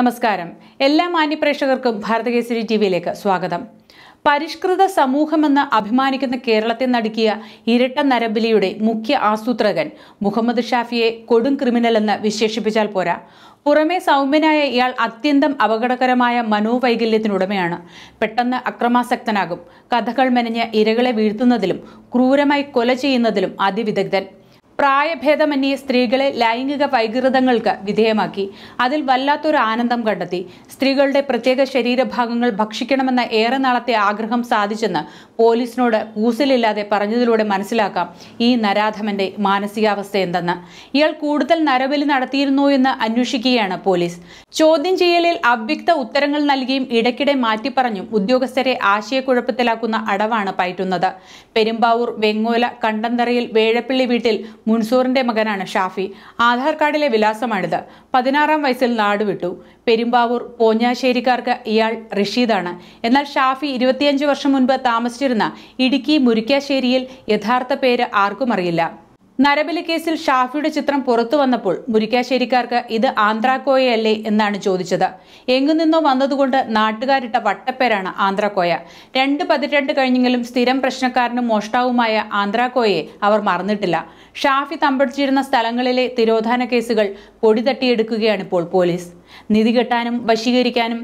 നമസ്കാരം എല്ലാ മാന്യപ്രേക്ഷകർക്കും ഭാരതകേസരി ടി വിയിലേക്ക് സ്വാഗതം പരിഷ്കൃത സമൂഹമെന്ന് അഭിമാനിക്കുന്ന കേരളത്തെ നടുക്കിയ ഇരട്ട നരബലിയുടെ മുഖ്യ ആസൂത്രകൻ മുഹമ്മദ് ഷാഫിയെ കൊടും ക്രിമിനൽ എന്ന് വിശേഷിപ്പിച്ചാൽ പോരാ പുറമേ സൗമ്യനായ ഇയാൾ അത്യന്തം അപകടകരമായ മനോവൈകല്യത്തിനുടമയാണ് പെട്ടെന്ന് അക്രമാസക്തനാകും കഥകൾ മെനഞ്ഞ് ഇരകളെ വീഴ്ത്തുന്നതിലും ക്രൂരമായി കൊല ചെയ്യുന്നതിലും അതിവിദഗ്ധൻ പ്രായഭേദമന്യേ സ്ത്രീകളെ ലൈംഗിക വൈകൃതങ്ങൾക്ക് വിധേയമാക്കി അതിൽ വല്ലാത്തൊരു ആനന്ദം കണ്ടെത്തി സ്ത്രീകളുടെ പ്രത്യേക ശരീരഭാഗങ്ങൾ ഭക്ഷിക്കണമെന്ന ഏറെ നാളത്തെ ആഗ്രഹം സാധിച്ചെന്ന് പോലീസിനോട് കൂസലില്ലാതെ പറഞ്ഞതിലൂടെ മനസ്സിലാക്കാം ഈ നരാധമന്റെ മാനസികാവസ്ഥ എന്തെന്ന് ഇയാൾ കൂടുതൽ നരബലി നടത്തിയിരുന്നു എന്ന് അന്വേഷിക്കുകയാണ് പോലീസ് ചോദ്യം ചെയ്യലിൽ അവ്യക്ത ഉത്തരങ്ങൾ നൽകിയും ഇടയ്ക്കിടെ മാറ്റിപ്പറഞ്ഞും ഉദ്യോഗസ്ഥരെ ആശയക്കുഴപ്പത്തിലാക്കുന്ന അടവാണ് പയറ്റുന്നത് പെരുമ്പാവൂർ വെങ്ങോല കണ്ടന്തറയിൽ വേഴപ്പിള്ളി വീട്ടിൽ മുൻസൂറിന്റെ മകനാണ് ഷാഫി ആധാർ കാർഡിലെ വിലാസമാണിത് പതിനാറാം വയസ്സിൽ നാടുവിട്ടു പെരുമ്പാവൂർ പോഞ്ഞാശ്ശേരിക്കാർക്ക് ഇയാൾ റഷീദാണ് എന്നാൽ ഷാഫി ഇരുപത്തിയഞ്ച് വർഷം മുൻപ് താമസിച്ചിരുന്ന ഇടുക്കി മുരിക്കാശ്ശേരിയിൽ യഥാർത്ഥ പേര് ആർക്കും അറിയില്ല നരബലി കേസിൽ ഷാഫിയുടെ ചിത്രം പുറത്തു വന്നപ്പോൾ മുരിക്കാശ്ശേരിക്കാർക്ക് ഇത് ആന്ധ്രാക്കോയല്ലേ എന്നാണ് ചോദിച്ചത് എങ്ങുനിന്നോ വന്നതുകൊണ്ട് നാട്ടുകാരിട്ട വട്ടപ്പേരാണ് ആന്ധ്രാക്കോയ രണ്ട് പതിരണ്ട് കഴിഞ്ഞെങ്കിലും സ്ഥിരം പ്രശ്നക്കാരനും മോഷ്ടാവുമായ ആന്ധ്രാക്കോയെ അവർ മറന്നിട്ടില്ല ഷാഫി തമ്പടിച്ചിരുന്ന സ്ഥലങ്ങളിലെ തിരോധാന കേസുകൾ പൊടി ഇപ്പോൾ പോലീസ് നിധി കെട്ടാനും വശീകരിക്കാനും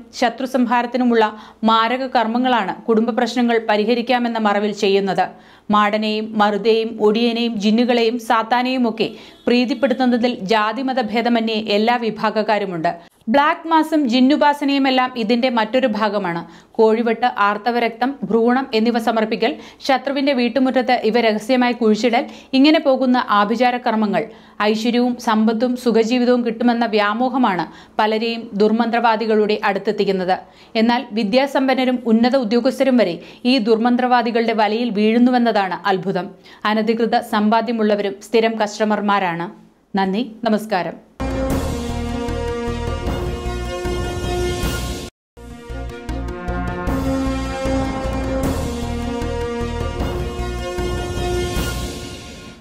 സംഹാരത്തിനുമുള്ള മാരക കർമ്മങ്ങളാണ് കുടുംബ പ്രശ്നങ്ങൾ പരിഹരിക്കാമെന്ന മറവിൽ ചെയ്യുന്നത് മാടനെയും മറുതയും ഒടിയനെയും ജിന്നുകളെയും സാത്താനെയും ഒക്കെ പ്രീതിപ്പെടുത്തുന്നതിൽ ജാതിമത ഭേദമന്യേ എല്ലാ വിഭാഗക്കാരുമുണ്ട് ബ്ലാക്ക് മാസും ജിന്നുപാസനയുമെല്ലാം ഇതിന്റെ മറ്റൊരു ഭാഗമാണ് കോഴിവെട്ട് ആർത്തവരക്തം ഭ്രൂണം എന്നിവ സമർപ്പിക്കൽ ശത്രുവിന്റെ വീട്ടുമുറ്റത്ത് ഇവ രഹസ്യമായി കുഴിച്ചിടൽ ഇങ്ങനെ പോകുന്ന ആഭിചാര കർമ്മങ്ങൾ ഐശ്വര്യവും സമ്പത്തും സുഖജീവിതവും കിട്ടുമെന്ന വ്യാമോഹമാണ് പലരെയും ദുർമന്ത്രവാദികളുടെ അടുത്തെത്തിക്കുന്നത് എന്നാൽ വിദ്യാസമ്പന്നരും ഉന്നത ഉദ്യോഗസ്ഥരും വരെ ഈ ദുർമന്ത്രവാദികളുടെ വലയിൽ വീഴുന്നുവെന്നതാണ് അത്ഭുതം അനധികൃത സമ്പാദ്യമുള്ളവരും സ്ഥിരം കസ്റ്റമർമാരാണ് നന്ദി നമസ്കാരം